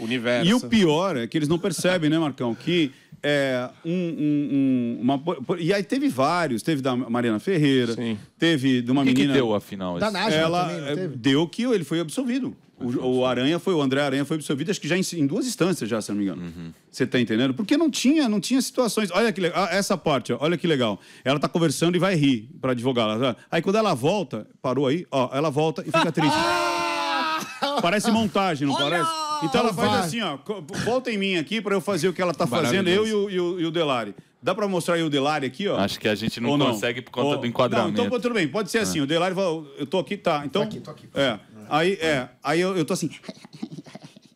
Universo. E o pior é que eles não percebem, né, Marcão? Que é, um, um, um, uma, e aí teve vários, teve da Mariana Ferreira, Sim. teve de uma que menina. que deu afinal? Da Nájima ela também, deu que ele foi absolvido. O, o, Aranha foi, o André Aranha foi absolvido, acho que já em, em duas instâncias, já, se não me engano. Uhum. Você tá entendendo? Porque não tinha, não tinha situações. Olha que legal. Ah, essa parte, olha que legal. Ela tá conversando e vai rir para advogá-la. Aí quando ela volta, parou aí, ó, ela volta e fica triste. Parece montagem, não olha! parece? Então ela faz assim, ó. Volta em mim aqui para eu fazer o que ela tá fazendo, eu e o, e o, e o Delari. Dá para mostrar o Delari aqui, ó? Acho que a gente não, não? consegue por conta Ou... do enquadramento. Não, então tudo bem, pode ser assim. É. O Delari fala, eu tô aqui, tá. Então, tô aqui, tô aqui. É. Aí, é. Aí eu, eu tô assim.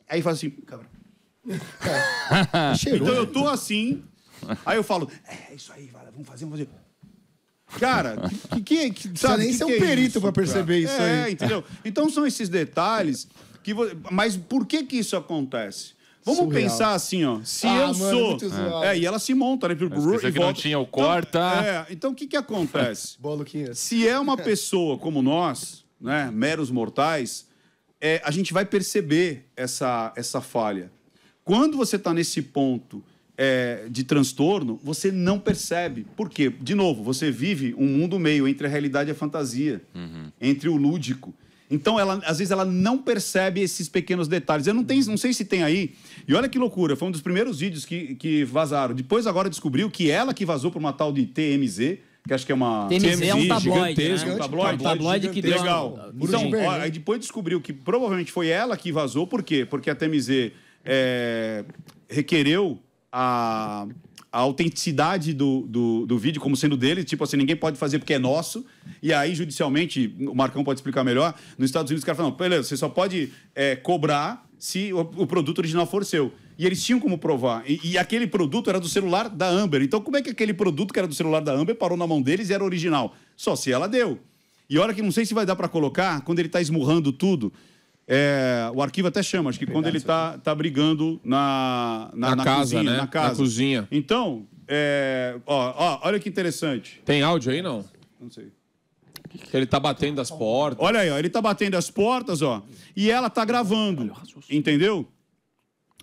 Aí faz assim, câmera. É. então eu tô assim. Aí eu falo, é, é isso aí, vale, vamos fazer, vamos fazer. Cara, que, que, que, que sabe, nem ser é um perito é para perceber cara. isso aí. É, entendeu? Então são esses detalhes que vo... Mas por que, que isso acontece? Vamos Surreal. pensar assim, ó. Se ah, eu mano, sou. É. é. e ela se monta, né? Você que não tinha o então, corta. Então, é, então o que, que acontece? Se é uma pessoa como nós, né, meros mortais, é, a gente vai perceber essa, essa falha. Quando você está nesse ponto é, de transtorno, você não percebe. Por quê? De novo, você vive um mundo meio entre a realidade e a fantasia, uhum. entre o lúdico. Então, ela, às vezes, ela não percebe esses pequenos detalhes. Eu não, tenho, não sei se tem aí. E olha que loucura, foi um dos primeiros vídeos que, que vazaram. Depois, agora descobriu que ela que vazou para uma tal de TMZ, que acho que é uma TMZ, TMZ é um tabloide, né? um tabloide, um tabloide, que deu legal. Uma... Então, ó, né? aí depois descobriu que provavelmente foi ela que vazou, por quê? Porque a TMZ é, requereu a a autenticidade do, do, do, vídeo como sendo dele, tipo assim, ninguém pode fazer porque é nosso. E aí, judicialmente, o Marcão pode explicar melhor, nos Estados Unidos cara fala: não, beleza, você só pode é, cobrar se o, o, produto original for seu. E eles tinham como provar. E, e, aquele produto era do celular da Amber. Então, como é que aquele produto que era do celular da Amber parou na mão deles e era original? Só se ela deu. E olha que não sei se vai dar para colocar, quando ele está esmurrando tudo, é, o arquivo até chama, acho que quando ele está tá brigando na, na, na, na casa, cozinha, né? na casa. Na cozinha. Então, é, ó, ó, olha que interessante. Tem áudio aí, não? Não sei. ele tá batendo as portas. Olha aí, ó, ele tá batendo as portas, ó, e ela tá gravando, entendeu?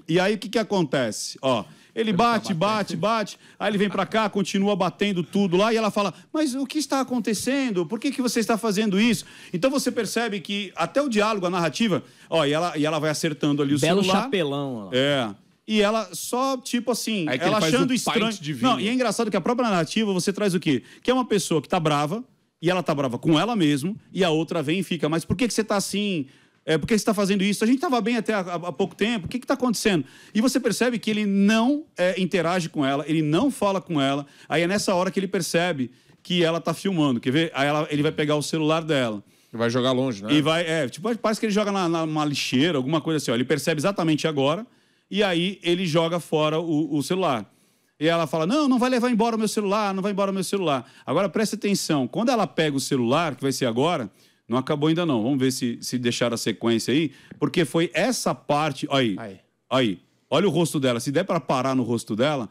E aí o que que acontece? Ó, ele bate, bate, bate, aí ele vem para cá, continua batendo tudo lá, e ela fala: Mas o que está acontecendo? Por que, que você está fazendo isso? Então você percebe que até o diálogo, a narrativa, ó, e ela, e ela vai acertando ali o Belo celular. Belo chapelão, ó. É. E ela só, tipo assim, ela achando estranho. Não, e é engraçado que a própria narrativa você traz o quê? Que é uma pessoa que tá brava, e ela tá brava com ela mesma, e a outra vem e fica, mas por que, que você tá assim? É, por que você está fazendo isso? A gente estava bem até há, pouco tempo, o que está acontecendo? E você percebe que ele não é, interage com ela, ele não fala com ela. Aí é nessa hora que ele percebe que ela está filmando. Quer ver? Aí ela, ele vai pegar o celular dela. Vai jogar longe, né? E vai, é, tipo, parece que ele joga na, numa lixeira, alguma coisa assim. Ó. Ele percebe exatamente agora, e aí ele joga fora o, o celular. E ela fala: Não, não vai levar embora o meu celular, não vai embora o meu celular. Agora preste atenção: quando ela pega o celular, que vai ser agora, não acabou ainda não. Vamos ver se, se deixar a sequência aí, porque foi essa parte. Aí, aí. aí. Olha o rosto dela. Se der para parar no rosto dela,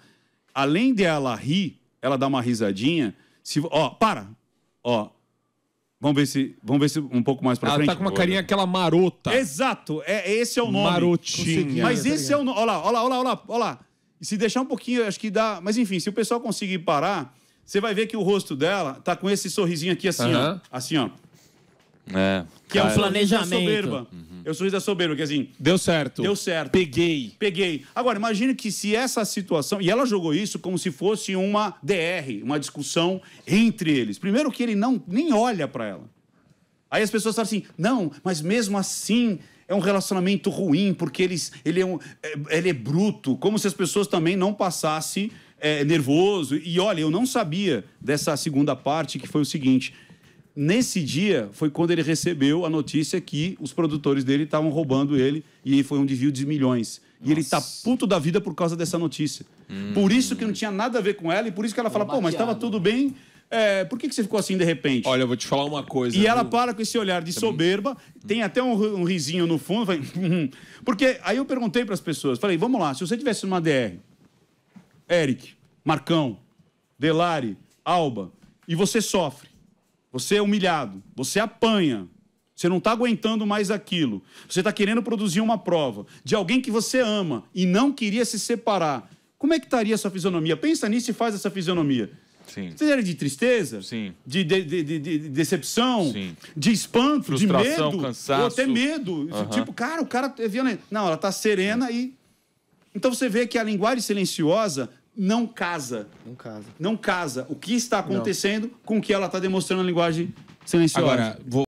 além dela rir, ela dá uma risadinha. Se, ó, para. Ó. Vamos ver se, vamos ver se um pouco mais para frente. Ela tá com uma carinha aquela marota. Exato. É esse é o nome. Marotinha. Mas tá esse é o nome. Olha lá, olha lá, olha lá, olha Se deixar um pouquinho, acho que dá. Mas enfim, se o pessoal conseguir parar, você vai ver que o rosto dela tá com esse sorrisinho aqui assim, ó. Assim, ó. É. Que cara, é um planejamento. Eu sou, soberba. Uhum. eu sou da soberba, que assim. Deu certo. Deu certo. Peguei. Peguei. Agora, imagine que se essa situação. E ela jogou isso como se fosse uma DR, uma discussão entre eles. Primeiro que ele não nem olha para ela. Aí as pessoas falam assim: não, mas mesmo assim é um relacionamento ruim, porque eles, ele, é um, é, ele é bruto, como se as pessoas também não passassem é, nervoso. E olha, eu não sabia dessa segunda parte, que foi o seguinte: Nesse dia foi quando ele recebeu a notícia que os produtores dele estavam roubando ele e foi um desvio de milhões. Nossa. E ele tá puto da vida por causa dessa notícia. Hum. Por isso que não tinha nada a ver com ela e por isso que ela fala, pô, mas estava tudo bem. É, por que, que você ficou assim de repente? Olha, eu vou te falar uma coisa. E viu? ela para com esse olhar de soberba, tem até um, um risinho no fundo. Hum, hum. Porque aí eu perguntei para as pessoas, falei, vamos lá, se você tivesse uma DR, Eric, Marcão, Delari, Alba, e você sofre. Você é humilhado, você apanha, você não está aguentando mais aquilo. Você está querendo produzir uma prova de alguém que você ama e não queria se separar. Como é que estaria a sua fisionomia? Pensa nisso e faz essa fisionomia. Sim. Você era de tristeza? Sim. De, de, de, de decepção? Sim. De espanto? Frustração, de medo? Cansaço. Ou até medo. Uhum. Tipo, cara, o cara é violento. Não, ela está serena uhum. e. Então você vê que a linguagem silenciosa não casa. Não casa. Não casa o que está acontecendo não. com o que ela está demonstrando na linguagem silenciosa. Agora, vou...